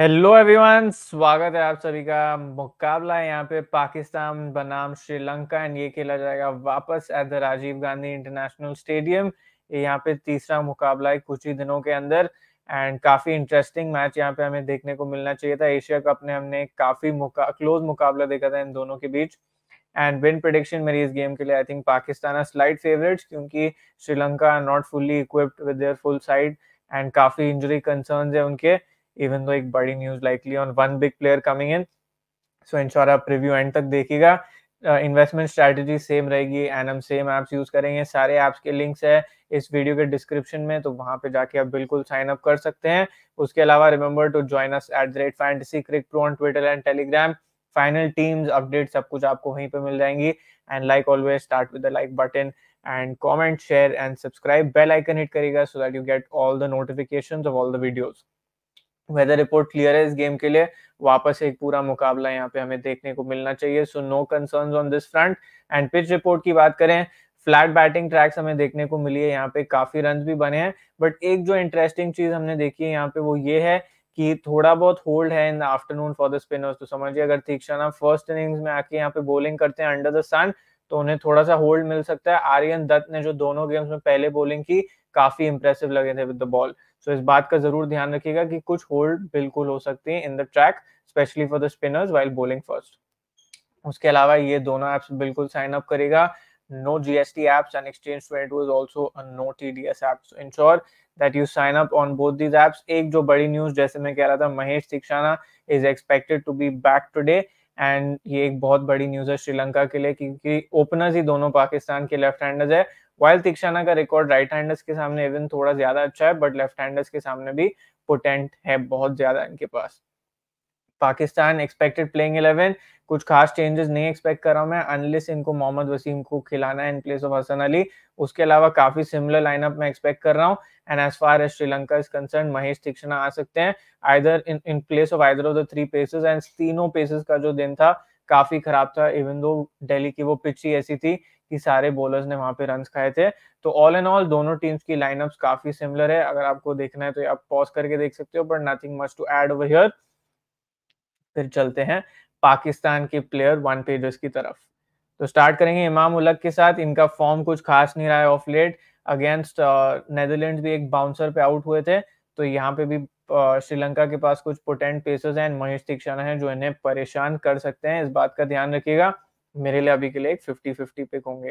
Hello everyone स्वागत है आप सभी का मुकाबला है यहाँ पे पाकिस्तान बनाम श्रीलंका एंड ये खेला जाएगा वापस at the Rajiv Gandhi international stadium यहाँ पे तीसरा मुकाबला है कुछ ही दिनों के अंदर एंड काफी इंटरेस्टिंग मैच यहाँ पे हमें देखने को मिलना चाहिए था एशिया कप में हमने काफी मुका, क्लोज मुकाबला देखा था इन दोनों के बीच एंड विन प्रडिक्शन मेरी इस गेम के लिए I think Pakistan are slight favourites क्योंकि Sri Lanka not fully equipped with their full side and काफी इंजरी कंसर्न है उनके इवन दो एक बड़ी news likely on one big player coming in so ensure आप रिव्यू एंड तक देखिएगा इन्वेस्टमेंट स्ट्रैटेजी सेम रहेगी एंड हम सेम ऐप्स यूज करेंगे सारे ऐप्स के लिंक्स है इस वीडियो के डिस्क्रिप्शन में तो वहां पे जाके आप बिल्कुल साइन अप कर सकते हैं उसके अलावा remember to join us at the rate fantasy cric pro on Twitter and Telegram final teams update सब कुछ आपको वहीं पे मिल जाएंगी and like always start with the like button and comment share and subscribe bell icon hit करेगा so that you get all the notifications of all the videos weather report clear है इस गेम के लिए वापस एक पूरा मुकाबला यहाँ पे हमें देखने को मिलना चाहिए so no concern on this front and pitch report की बात करें फ्लैट बैटिंग ट्रैक्स हमें देखने को मिली है यहाँ पे काफी रन भी बने हैं बट एक जो इंटरेस्टिंग चीज हमने देखी है यहाँ पे वो ये है कि थोड़ा बहुत होल्ड है in the afternoon for the spinners तो समझिए अगर तीक्षणा फर्स्ट इनिंग्स में आके यहाँ पे बॉलिंग करते हैं अंडर द सन तो उन्हें थोड़ा सा होल्ड मिल सकता है आर्यन दत्त ने जो दोनों गेम्स में पहले बॉलिंग की काफी इंप्रेसिव लगे थे विद द बॉल सो इस बात का जरूर ध्यान रखिएगा कि कुछ होल्ड बिल्कुल हो सकती है in the track specially for the spinners while bowling first उसके अलावा ये दोनों ऐप्स बिल्कुल साइन अप करेगा no GST apps and Exchange 22 is also no T D S apps ensure that you sign up on both these apps एक जो बड़ी news जैसे मैं कह रहा था Mahesh Theekshana is expected to be back today and ये एक बहुत बड़ी न्यूज है श्रीलंका के लिए क्योंकि ओपनर्स ही दोनों पाकिस्तान के लेफ्ट हैंडर्स है वाइल तिक्षाना का रिकॉर्ड राइट हैंडर्स के सामने इवन थोड़ा ज्यादा अच्छा है बट लेफ्ट हैंडर्स के सामने भी पोटेंट है बहुत ज्यादा इनके पास पाकिस्तान एक्सपेक्टेड प्लेइंग इलेवन कुछ खास चेंजेस नहीं एक्सपेक्ट कर रहा हूं मैं अनलिस इनको मोहम्मद वसीम को खिलाना है in place of Hasan Ali उसके अलावा काफी सिमिलर लाइनअप मैं एक्सपेक्ट कर रहा हूँ and as far as Sri Lanka is concern Mahesh Theekshana आ सकते हैं either in in place of either of the three paces and तीनों पेसेस का जो दिन था काफी खराब था इवन दो दिल्ली की वो पिच ही ऐसी थी कि सारे बॉलर्स ने वहां पे रन खाए थे तो ऑल एंड ऑल दोनों टीम्स की लाइनअप्स काफी सिमिलर है अगर आपको देखना है तो आप पॉज करके देख सकते हो but nothing must to add over here फिर चलते हैं पाकिस्तान के प्लेयर वन पेजर्स की तरफ तो स्टार्ट करेंगे इमाम उलग के साथ इनका फॉर्म कुछ खास नहीं रहा है ऑफ लेट अगेंस्ट नेदरलैंड भी एक बाउंसर पे आउट हुए थे तो यहाँ पे भी uh, श्रीलंका के पास कुछ पोटेंट पेसर्स हैं महेश तीक्षण हैं जो इन्हें परेशान कर सकते हैं इस बात का ध्यान रखिएगा मेरे लिए अभी के लिए एक फिफ्टी फिफ्टी पिक होंगे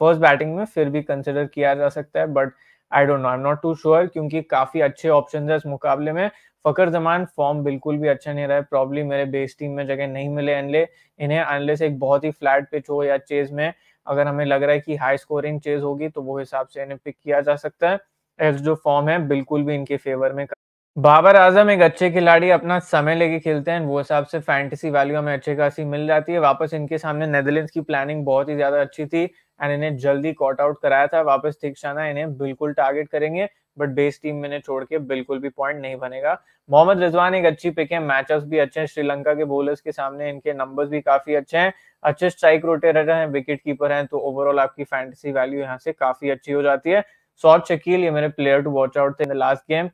फर्स्ट बैटिंग में फिर भी कंसिडर किया जा सकता है but I don't know I am not too sure क्योंकि काफी अच्छे ऑप्शन है इस मुकाबले में फकर जमान फॉर्म बिल्कुल भी अच्छा नहीं रहा है प्रॉब्ली मेरे बेस टीम में जगह नहीं मिले अनले इन्हें अनले से एक बहुत ही फ्लैट पिच हो या चेज में अगर हमें लग रहा है कि हाई स्कोरिंग चेज होगी तो वो हिसाब से इन्हें पिक किया जा सकता है एज जो फॉर्म है बिल्कुल भी इनके फेवर में कर... बाबर आजम एक अच्छे खिलाड़ी अपना समय लेके खेलते हैं वो हिसाब से फैंटेसी वैल्यू हमें अच्छे खासी मिल जाती है वापस इनके सामने नेदरलैंड्स की प्लानिंग बहुत ही ज्यादा अच्छी थी एंड इन्हें जल्दी कॉट आउट कराया था वापस ठीक शाना इन्हें बिल्कुल टारगेट करेंगे बट बेस टीम में इन्हें छोड़ के बिल्कुल भी पॉइंट नहीं बनेगा मोहम्मद रिजवान एक अच्छी पिक है मैचअप भी अच्छे हैं श्रीलंका के बोलर्स के सामने इनके नंबर्स भी काफी अच्छे हैं अच्छे स्ट्राइक रोटेटर हैं विकेट कीपर हैं तो ओवरऑल आपकी फैंटेसी वैल्यू यहाँ से काफी अच्छी हो जाती है सौ शकील ये मेरे प्लेयर टू वॉच आउट थे लास्ट गेम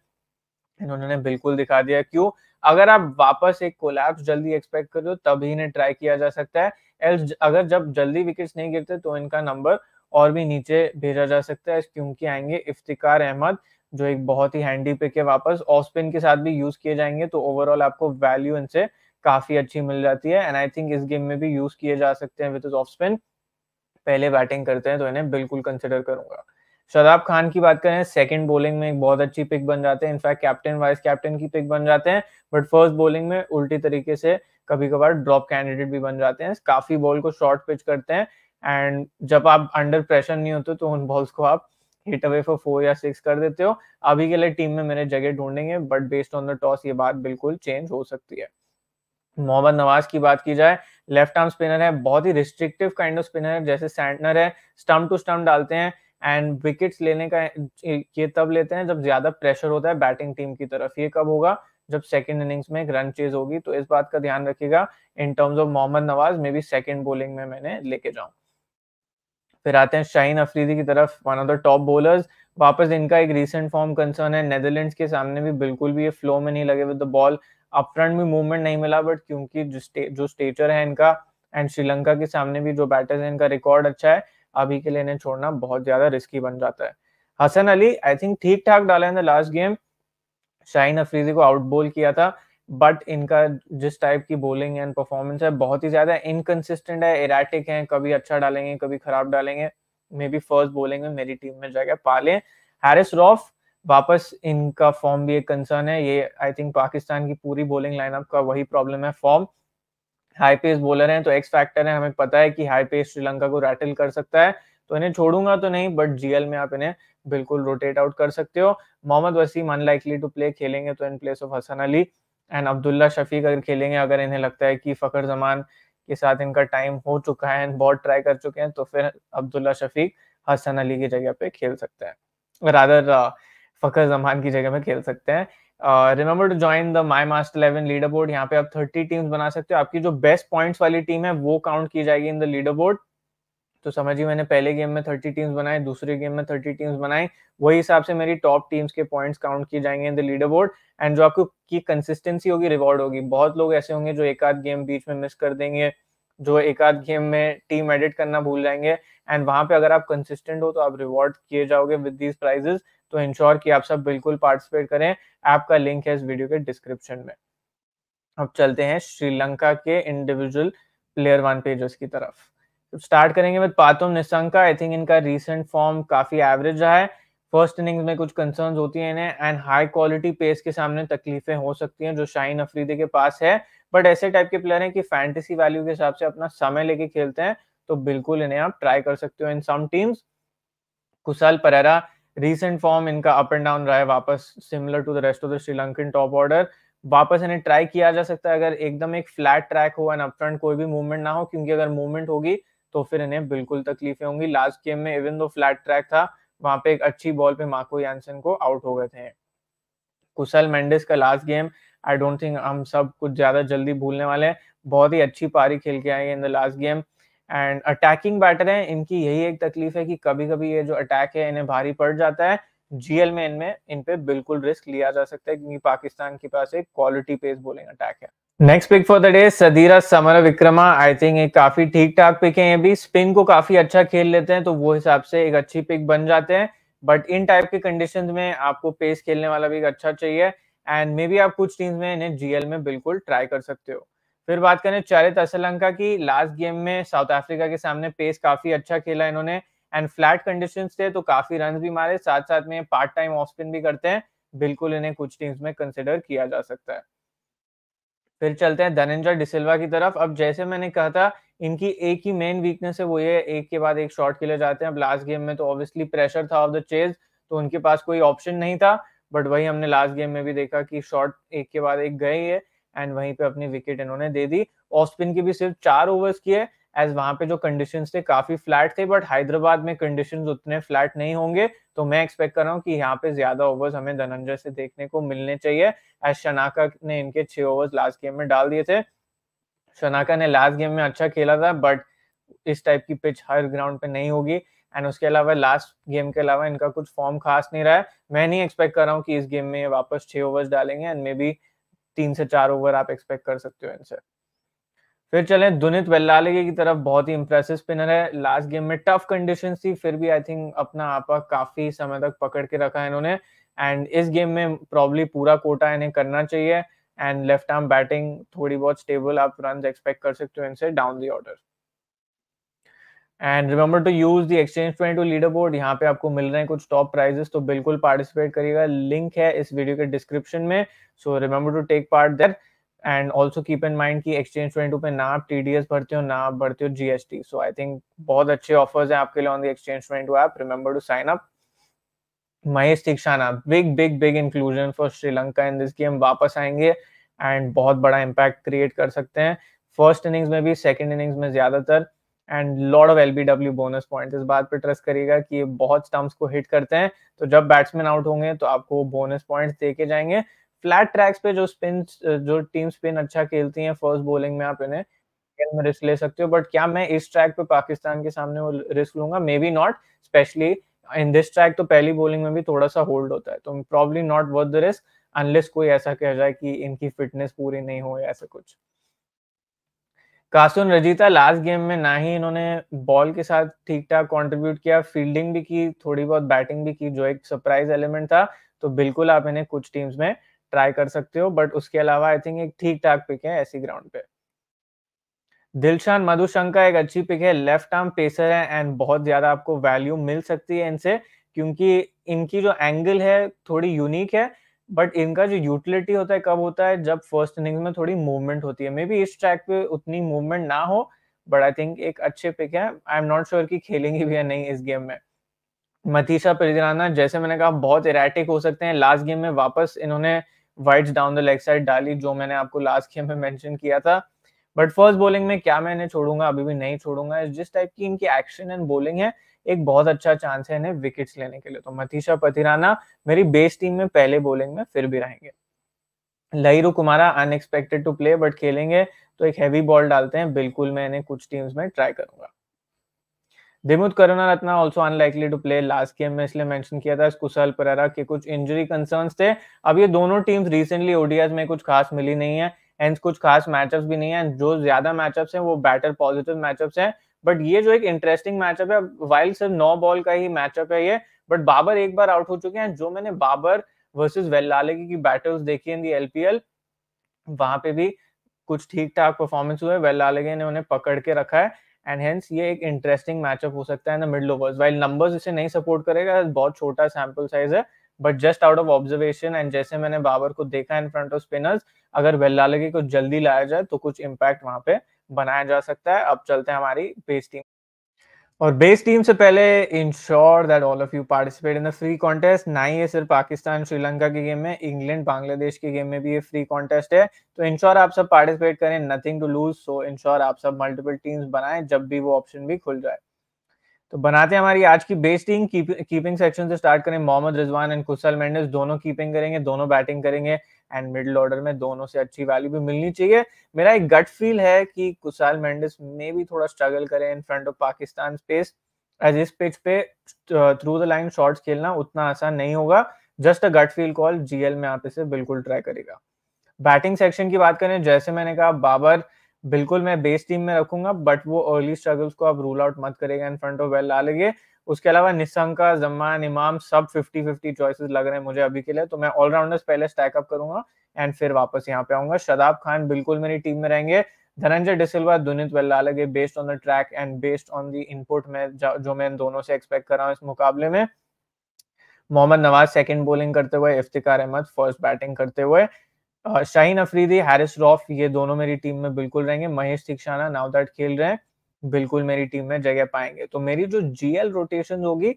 इन्होंने बिल्कुल दिखा दिया क्यों अगर आप वापस एक कोलैप्स जल्दी एक्सपेक्ट कर रहे हो तभी इन्हें ट्राई किया जा सकता है एल्स अगर जब जल्दी विकेट्स नहीं गिरते तो इनका नंबर और भी नीचे भेजा जा सकता है क्योंकि आएंगे इफ्तिकार अहमद जो एक बहुत ही हैंडी पिक है वापस ऑफ स्पिन के साथ भी यूज किए जाएंगे तो ओवरऑल आपको वैल्यू इनसे काफी अच्छी मिल जाती है एंड आई थिंक इस गेम में भी यूज किए जा सकते हैं विद ऑफ स्पिन पहले बैटिंग करते हैं तो इन्हें बिल्कुल कंसिडर करूंगा शदाब खान की बात करें सेकंड बॉलिंग में एक बहुत अच्छी पिक बन जाते हैं इनफैक्ट कैप्टन वाइस कैप्टन की पिक बन जाते हैं बट फर्स्ट बॉलिंग में उल्टी तरीके से कभी कभार ड्रॉप कैंडिडेट भी बन जाते हैं काफी बॉल को शॉर्ट पिच करते हैं एंड जब आप अंडर प्रेशर नहीं होते तो उन बॉल्स को आप हिट अवे फॉर फोर या सिक्स कर देते हो अभी के लिए टीम में मेरे जगह ढूंढेंगे but based on the toss ये बात बिल्कुल चेंज हो सकती है मोहम्मद नवाज की बात की जाए लेफ्ट आर्म स्पिनर है बहुत ही रिस्ट्रिक्टिव काइंड ऑफ स्पिनर है जैसे सैंटनर है स्टम्प टू स्टम्प डालते हैं एंड विकेट्स लेने का ये तब लेते हैं जब ज्यादा प्रेशर होता है बैटिंग टीम की तरफ ये कब होगा जब सेकंड इनिंग्स में एक रन चेज होगी तो इस बात का ध्यान रखिएगा in terms of Mohammad Nawaz maybe second bowling में मैंने लेके जाऊं फिर आते हैं शाहीन अफरीदी की तरफ one of the top bowlers वापस इनका एक रिसेंट फॉर्म कंसर्न है नेदरलैंड्स के सामने भी बिल्कुल भी ये फ्लो में नहीं लगे विद द बॉल अपफ्रंट भी में मूवमेंट नहीं मिला बट क्योंकि जो स्टेचर है इनका एंड श्रीलंका के सामने भी जो बैटर्स है इनका रिकॉर्ड अच्छा है अभी के लिए इन्हें छोड़ना बहुत ज्यादा रिस्की बन जाता है हसन अली आई थिंक ठीक ठाक डाला in the last game Shaheen Afridi को आउट बोल किया था बट इनका जिस टाइप की बोलिंग एंड परफॉर्मेंस है बहुत ही ज्यादा इनकन्सिस्टेंट है इराटिक है कभी अच्छा डालेंगे कभी खराब डालेंगे मे बी फर्स्ट बोलिंग में मेरी टीम में जाएगा पाले हैरिस रॉफ वापस इनका फॉर्म भी एक कंसर्न है ये आई थिंक पाकिस्तान की पूरी बोलिंग लाइनअप का वही प्रॉब्लम है फॉर्म हाई पेस बॉलर हैं तो एक्स फैक्टर है हमें पता है कि हाई पेस श्रीलंका को रैटल कर सकता है तो इन्हें छोड़ूंगा तो नहीं बट जीएल में आप इन्हें बिल्कुल रोटेट आउट कर सकते हो Mohammad Wasim unlikely to play खेलेंगे तो in place of Hasan Ali and Abdullah Shafique अगर खेलेंगे अगर इन्हें लगता है कि फखर जमान के साथ इनका टाइम हो चुका है एंड बहुत ट्राई कर चुके हैं तो फिर अब्दुल्ला शफीक हसन अली की जगह पे खेल सकते हैं रादर फखर जमान की जगह में खेल सकते हैं remember to join the my master eleven leaderboard यहाँ पे आप थर्टी टीम्स बना सकते हो आपकी जो बेस्ट पॉइंट्स वाली टीम है वो काउंट की जाएगी इन द लीडर बोर्ड तो समझिए मैंने पहले गेम में थर्टी टीम्स बनाए दूसरे गेम में थर्टी टीम्स बनाए वही हिसाब से मेरी टॉप टीम्स के पॉइंट्स काउंट किए जाएंगे in the leaderboard and जो आपको की कंसिस्टेंसी होगी रिवॉर्ड होगी बहुत लोग ऐसे होंगे जो एक आध गेम बीच में मिस कर देंगे जो एक आध गेम में टीम एडिट करना भूल जाएंगे एंड वहां पे अगर आप कंसिस्टेंट हो तो आप रिवॉर्ड किए जाओगे विद दीज प्राइजेस तो इंश्योर कि आप सब बिल्कुल पार्टिसिपेट करें ऐप का लिंक है इस वीडियो के डिस्क्रिप्शन में अब चलते हैं श्रीलंका के इंडिविजुअल प्लेयर वन पेजेस की तरफ तो स्टार्ट करेंगे with Pathum Nissanka I think इनका रिसेंट फॉर्म काफी एवरेज रहा है फर्स्ट इनिंग्स में कुछ कंसर्न होती है इन्हें एंड हाई क्वालिटी पेस के सामने तकलीफें हो सकती हैं जो शाहीन अफरीदी के पास है बट ऐसे टाइप के प्लेयर हैं कि फैंटेसी वैल्यू के हिसाब से अपना समय लेके खेलते हैं तो बिल्कुल इन्हें आप ट्राई कर सकते हो in some teams Kusal Perera recent form इनका अप एंड डाउन रहा है वापस similar to the rest of the Sri Lankan top order वापस इन्हें ट्राई किया जा सकता है अगर एकदम एक फ्लैट ट्रैक हो एंड अपफ्रंट कोई भी मूवमेंट ना हो क्योंकि अगर मूवमेंट होगी तो फिर इन्हें बिल्कुल तकलीफें होंगी लास्ट गेम में इवन दो फ्लैट ट्रैक था वहां पे एक अच्छी बॉल पे मार्को यानसन को आउट हो गए थे कुशल मेंडिस का last game I don't think हम सब कुछ ज्यादा जल्दी भूलने वाले हैं बहुत ही अच्छी पारी खेल के आए in the last game and attacking batter हैं इनकी यही एक तकलीफ है कि कभी कभी ये जो अटैक है इन्हें भारी पड़ जाता है जीएल में इनमें इन पे बिल्कुल रिस्क लिया जा सकता है क्योंकि पाकिस्तान के पास एक क्वालिटी पेस बोलिंग अटैक है next pick for the day Sadeera Samarawickrama I think एक काफी ठीक ठाक पिक है ये भी स्पिन को काफी अच्छा खेल लेते हैं तो वो हिसाब से एक अच्छी पिक बन जाते हैं बट इन टाइप के कंडीशन में आपको पेस खेलने वाला भी एक अच्छा चाहिए एंड मे बी आप कुछ टीम्स में इन्हें जीएल में बिल्कुल ट्राई कर सकते हो फिर बात करें चरित असलंका की लास्ट गेम में साउथ अफ्रीका के सामने पेस काफी अच्छा खेला इन्होंने एंड फ्लैट कंडीशन थे तो काफी रन भी मारे साथ साथ में पार्ट टाइम ऑफ स्पिन भी करते हैं बिल्कुल इन्हें कुछ टीम्स में कंसिडर किया जा सकता है फिर चलते हैं धनंजय डिसिल्वा की तरफ अब जैसे मैंने कहा था इनकी एक ही मेन वीकनेस है वो ये एक के बाद एक शॉट खेले जाते हैं अब लास्ट गेम में तो ऑब्वियसली प्रेशर था ऑफ द चेज तो उनके पास कोई ऑप्शन नहीं था बट वही हमने लास्ट गेम में भी देखा कि शॉट एक के बाद एक गए ही है एंड वहीं पे अपनी विकेट इन्होंने दे दी ऑफ स्पिन की भी सिर्फ चार ओवर्स किए एज वहां पे जो कंडीशन थे काफी फ्लैट थे बट हैदराबाद में कंडीशन उतने फ्लैट नहीं होंगे तो मैं एक्सपेक्ट कर रहा हूँ कि यहाँ पे ज्यादा ओवर्स हमें धनंजय से देखने को मिलने चाहिए एज शनाका ने इनके छह ओवर्स लास्ट गेम में डाल दिए थे शनाका ने लास्ट गेम में अच्छा खेला था बट इस टाइप की पिच हर ग्राउंड पे नहीं होगी एंड उसके अलावा लास्ट गेम के अलावा इनका कुछ फॉर्म खास नहीं रहा है मैं नहीं एक्सपेक्ट कर रहा हूँ कि इस गेम में वापस छह ओवर्स डालेंगे एंड मे बी तीन से चार ओवर आप एक्सपेक्ट कर सकते हो इनसे फिर चलें दुनित वेल्लाले की तरफ बहुत ही इंप्रेसिव स्पिनर है लास्ट गेम में टफ कंडीशन थी फिर भी आई थिंक अपना आपा काफी समय तक पकड़ के रखा है इन्होंने एंड इस गेम में प्रॉब्ली पूरा कोटा इन्हें करना चाहिए एंड लेफ्ट आर्म बैटिंग थोड़ी बहुत स्टेबल आप रन एक्सपेक्ट कर सकते हो इनसे down the order and remember to use the exchange twenty two leaderboard यहाँ पे आपको मिल रहे हैं कुछ टॉप प्राइजेस तो बिल्कुल पार्टिसिपेट करिएगा लिंक है इस वीडियो के डिस्क्रिप्शन में so remember to take part there and also keep in mind की एक्सचेंज ट्वेंटी टू पे ना आप टी डी एस भरते हो ना आप भरते हो G S T so I think बहुत अच्छे ऑफर्स हैं आपके लिए on the exchange twenty two app remember to sign up Maheesh Theekshana big big big inclusion for Sri Lanka in this game वापस आएंगे एंड बहुत बड़ा इम्पैक्ट क्रिएट कर सकते हैं फर्स्ट इनिंग्स में भी सेकेंड इनिंग्स में ज्यादातर and lord of LBW bonus point इस बात पर ट्रस्ट करेगा कि ये बहुत स्टम्प्स को हिट करते हैं तो जब बैट्समैन आउट होंगे तो आपको बोनस पॉइंट दे के जाएंगे फ्लैट ट्रैक्स पे जो स्पिन जो टीम स्पिन अच्छा खेलती है फर्स्ट बॉलिंग में आप इन्हें में रिस्क ले सकते हो बट क्या मैं इस ट्रैक पे पाकिस्तान के सामने वो रिस्क लूंगा maybe not specially in this track तो पहली बॉलिंग में भी थोड़ा सा होल्ड होता है तो probably not worth the risk unless कोई ऐसा कह जाए कि इनकी फिटनेस पूरी नहीं हो ऐसा कुछ कासुन रजीता लास्ट गेम में ना ही इन्होंने बॉल के साथ ठीक ठाक कंट्रीब्यूट किया फील्डिंग भी की थोड़ी बहुत बैटिंग भी की जो एक सरप्राइज एलिमेंट था तो बिल्कुल आप इन्हें कुछ टीम्स में ट्राई कर सकते हो बट उसके अलावा आई थिंक एक ठीक ठाक पिक है ऐसी ग्राउंड पे दिलशान मधुशंका एक अच्छी पिक है लेफ्ट आर्म पेसर है एंड बहुत ज्यादा आपको वैल्यू मिल सकती है इनसे क्योंकि इनकी जो एंगल है थोड़ी यूनिक है बट इनका जो यूटिलिटी होता है कब होता है जब फर्स्ट इनिंग्स में थोड़ी मूवमेंट होती है मे बी इस ट्रैक पे उतनी मूवमेंट ना हो बट आई थिंक एक अच्छे पिक है आई एम नॉट श्योर कि खेलेंगे भी या नहीं इस गेम में मथीशा परिजराना जैसे मैंने कहा बहुत इराटिक हो सकते हैं लास्ट गेम में वापस इन्होंने wides down the leg side डाली जो मैंने आपको लास्ट गेम में मेंशन किया था बट फर्स्ट बॉलिंग में क्या मैं इन्हें छोड़ूंगा अभी भी नहीं छोड़ूंगा जिस टाइप की इनकी एक्शन एंड बॉलिंग है एक बहुत अच्छा चांस है इन्हें विकेट्स लेने के लिए तो मतीशा पथिराना मेरी बेस टीम में पहले बॉलिंग में फिर भी रहेंगे Lahiru Kumara unexpected to play but खेलेंगे तो एक हैवी बॉल डालते हैं बिल्कुल मैं इन्हें कुछ टीम्स में ट्राई करूंगा Dimuth Karunaratne also unlikely to play last game में इसलिए मेंशन किया था कुशल परारा के कुछ इंजरी कंसर्न्स थे अब ये दोनों टीम्स रिसेंटली ओडियाज में कुछ खास मिली नहीं है एंड कुछ खास मैचअप्स भी नहीं है जो ज्यादा मैचअप्स हैं वो बैटर पॉजिटिव मैचअप्स हैं बट ये जो एक इंटरेस्टिंग मैचअप है वाइल्ड सिर्फ नौ बॉल का ही मैचअप है ये बट बाबर एक बार आउट हो चुके हैं जो मैंने बाबर वर्सेज वेल्लाले की बैटल्स देखी है दी एल वहां पे भी कुछ ठीक ठाक परफॉर्मेंस हुए वेल्लाले ने उन्हें पकड़ के रखा है एंड हेंस ये एक इंटरेस्टिंग मैचअप हो सकता है in the middle overs while numbers इसे नहीं सपोर्ट करेगा बहुत छोटा सैम्पल साइज है but just out of observation and जैसे मैंने बाबर को देखा इन फ्रंट ऑफ स्पिनर्स अगर वेल्लाले को जल्दी लाया जाए तो कुछ इम्पैक्ट वहां पे बनाया जा सकता है अब चलते हैं हमारी बेस टीम और बेस टीम से पहले ensure that all of you participate in the free contest ना ही ये सिर्फ पाकिस्तान श्रीलंका की गेम में इंग्लैंड बांग्लादेश की गेम में भी ये फ्री कॉन्टेस्ट है तो इंश्योर आप सब पार्टिसिपेट करें nothing to lose so ensure आप सब मल्टीपल टीम्स बनाएं जब भी वो ऑप्शन भी खुल जाए तो बनाते हैं हमारी आज की best team keep, keeping section से स्टार्ट करें मोहम्मद रिजवान एंड कुशल मेंडेस दोनों कीपिंग करेंगे दोनों बैटिंग करेंगे एंड मिडल ऑर्डर में दोनों से अच्छी वैल्यू भी मिलनी चाहिए मेरा एक गट फील है कि कुशाल मेंडेस में भी थोड़ा स्ट्रगल करें in front of Pakistan space as इस पिच पे थ्रू द लाइन शॉट्स खेलना उतना आसान नहीं होगा just a gut feel call GL में आप इसे बिल्कुल ट्राई करेगा बैटिंग सेक्शन की बात करें जैसे मैंने कहा बाबर बिल्कुल मैं बेस टीम में रखूंगा बट वो अर्ली स्ट्रगल्स को आप रूल आउट मत करेगा in front of Wellalage उसके अलावा निशंका जमान इमाम सब 50 50 चॉइसेस लग रहे हैं मुझे अभी के लिए तो मैं ऑलराउंडर्स पहले स्टैक अप करूंगा एंड फिर वापस यहाँ पे आऊंगा शदाब खान बिल्कुल मेरी टीम में रहेंगे Dhananjay de Silva Dunith Wellalage based on the track and based on the input में जो मैं इन दोनों से एक्सपेक्ट कर रहा हूँ इस मुकाबले में मोहम्मद नवाज सेकंड बॉलिंग करते हुए इफ्तिकार अहमद फर्स्ट बैटिंग करते हुए शाहीन अफरीदी हैरिस रॉफ ये दोनों मेरी टीम में बिल्कुल रहेंगे महेश दीक्षाना नाउ दैट खेल रहे हैं बिल्कुल मेरी टीम में जगह पाएंगे तो मेरी जो जीएल रोटेशन होगी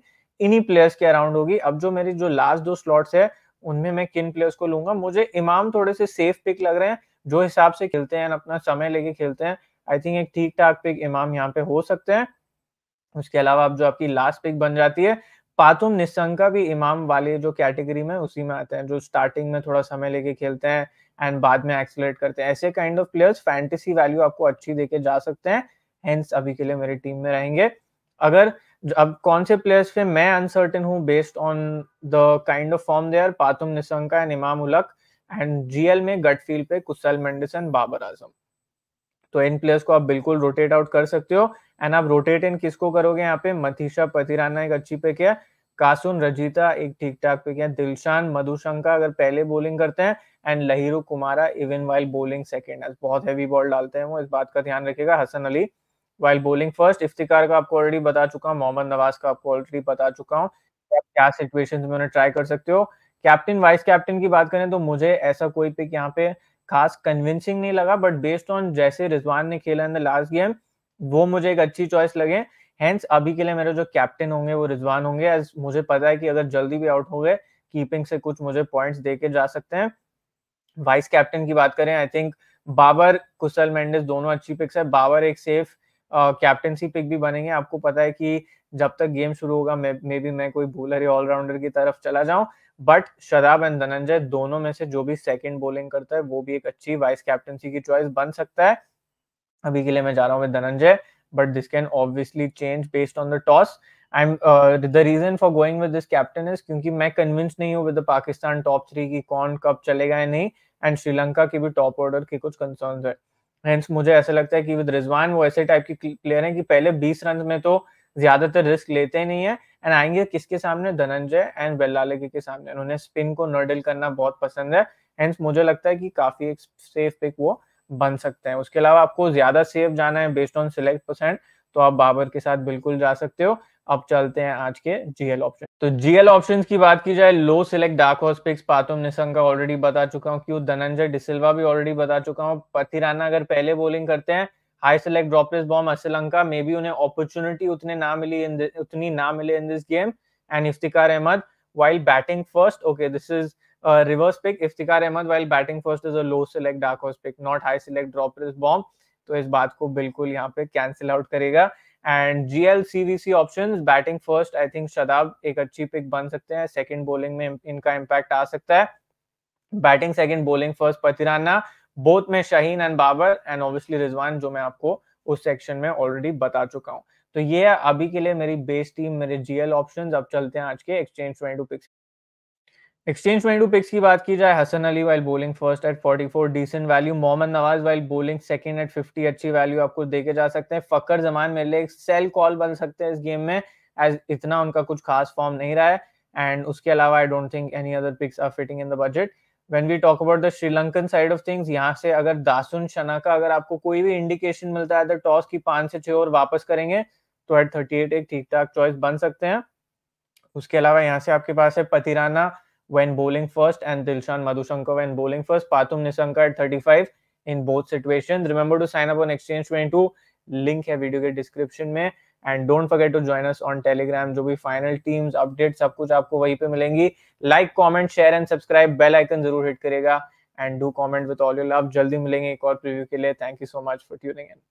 इन्हीं प्लेयर्स के अराउंड होगी अब जो मेरी जो लास्ट दो स्लॉट्स है उनमें मैं किन प्लेयर्स को लूंगा मुझे इमाम थोड़े से सेफ पिक लग रहे हैं जो हिसाब से खेलते हैं अपना समय लेके खेलते हैं आई थिंक एक ठीक ठाक पिक इमाम यहाँ पे हो सकते हैं उसके अलावा अब जो आपकी लास्ट पिक बन जाती है पातुम निशंका भी इमाम वाले जो कैटेगरी में उसी में आते हैं जो स्टार्टिंग में थोड़ा समय लेके खेलते हैं एंड बाद में एक्सलेट करते हैं ऐसे kind of players fantasy value आपको अच्छी देके जा सकते हैं हेंस अभी के लिए मेरी टीम में रहेंगे अगर अब कौन से प्लेयर्स पे मैं अनसर्टेन हूँ based on the kind of form their Pathum Nissanka and Imam ul Haq and GL में फील्ड पे कुशल मेंडिसन बाबर आजम तो इन प्लेयर्स को आप बिल्कुल रोटेट आउट कर सकते हो एंड आप रोटेट इन किसको करोगे यहाँ पे मथीशा पतिराना एक अच्छी पिक है कासुन रजिता एक ठीक ठाक पिक है दिलशान मधुशंका अगर पहले बोलिंग करते हैं and Lahiru Kumara even while bowling second बहुत हैवी बॉल डालते हैं वो इस बात का ध्यान रखेगा Hasan Ali while bowling first Iftikhar का आपको ऑलरेडी बता चुका हूँ मोहम्मद नवाज का आपको ऑलरेडी बता चुका हूँ तो क्या सिचुएशन में उन्हें ट्राई कर सकते हो कैप्टन वाइस कैप्टन की बात करें तो मुझे ऐसा कोई पिक यहाँ पे खास कन्विंसिंग नहीं लगा बट बेस्ड ऑन जैसे रिजवान ने खेला इन द लास्ट गेम वो मुझे एक अच्छी चॉइस लगे हैंस अभी के लिए मेरे जो कैप्टन होंगे वो रिजवान होंगे एज मुझे पता है कि अगर जल्दी भी आउट हो गए कीपिंग से कुछ मुझे पॉइंट्स दे के जा सकते हैं वाइस कैप्टन की बात करें आई थिंक बाबर कुशल मेंडिस दोनों अच्छी पिक्स है बाबर एक सेफ कैप्टनसी पिक भी बनेंगे आपको पता है कि जब तक गेम शुरू होगा मे बी मैं कोई बोलर या ऑलराउंडर की तरफ चला जाऊं बट शराब एंड धनंजय दोनों में से जो भी सेकंड बॉलिंग करता है वो भी एक अच्छी वाइस कैप्टनसी की चॉइस बन सकता है अभी के लिए मैं जा रहा हूँ with Dhananjaya but this can obviously change based on the toss and uh, the reason for going with this captain क्योंकि मैं कन्विंस नहीं हूँ विद पाकिस्तान टॉप थ्री की कौन कब चलेगा या नहीं एंड श्रीलंका की भी टॉप ऑर्डर के कुछ कंसर्न है हेंस मुझे ऐसा लगता है कि विद रिजवान वो ऐसे टाइप की प्लेयर हैं कि पहले 20 रन में तो ज्यादातर रिस्क लेते नहीं है एंड आएंगे किसके सामने धनंजय एंड बेल्लालगे के सामने उन्होंने स्पिन को नर्डल करना बहुत पसंद है हेंस मुझे लगता है कि काफी एक सेफ पिक वो बन सकते हैं उसके अलावा आपको ज्यादा सेफ जाना है बेस्ड ऑन सिलेक्ट परसेंट तो आप बाबर के साथ बिल्कुल जा सकते हो अब चलते हैं आज के जीएल ऑप्शन तो जीएल ऑप्शंस की बात की जाए low select dark horse picks Pathum Nissanka का ऑलरेडी बता चुका हूँ क्यों धनंजय डिसिल्वा भी ऑलरेडी बता चुका हूँ पथिराना अगर पहले बॉलिंग करते हैं high select dropless bomb Sri Lanka maybe उन्हें अपॉर्चुनिटी उतने ना मिली इन उतनी ना मिले in this game and Iftikhar Ahmed while batting first okay this is reverse pick Iftikhar Ahmed while batting first is a low select dark horse pick not high select dropless bomb तो इस बात को बिल्कुल यहाँ पे कैंसिल आउट करेगा and G L C V C option batting first I think Shadab एक अच्छी पिक बन सकते हैं सेकेंड बोलिंग में इनका इम्पैक्ट आ सकता है batting second bowling first Pathirana both में Shaheen and Babar and obviously Rizwan जो मैं आपको उस सेक्शन में ऑलरेडी बता चुका हूँ तो ये है अभी के लिए मेरी बेस टीम मेरे जीएल ऑप्शन अब चलते हैं आज के exchange twenty picks exchange twenty picks की बात की जाए Hasan Ali while bowling first at 44 decent value Mohammad Nawaz while bowling second at 50 अच्छी वैल्यू आपको देखे जा सकते हैं फकर जमान मेरे लिए एक सेल कॉल बन सकते हैं इस गेम में एज इतना उनका कुछ खास फॉर्म नहीं रहा है एंड उसके अलावा I don't think any other picks are fitting in the budget when we talk about the Sri Lankan side of things यहाँ से अगर दासुन शना का अगर आपको कोई भी इंडिकेशन मिलता है टॉस की पांच से छह और वापस करेंगे तो एट थर्टी एट एक ठीक ठाक चॉइस बन सकते हैं उसके अलावा यहाँ से आपके पास है Pathirana bowling first and Dilshan Madushanka when bowling first first. Nissanka at thirty five in both situations. Remember to sign upon exchange Exchange two link है वीडियो के डिस्क्रिप्शन में and don't forget to join us on Telegram जो भी final teams update सब कुछ आपको वहीं पे मिलेंगी like comment share and subscribe bell icon जरूर हिट करेगा and do comment with all your love जल्दी मिलेंगे एक और प्रीव्यू के लिए thank you so much for tuning in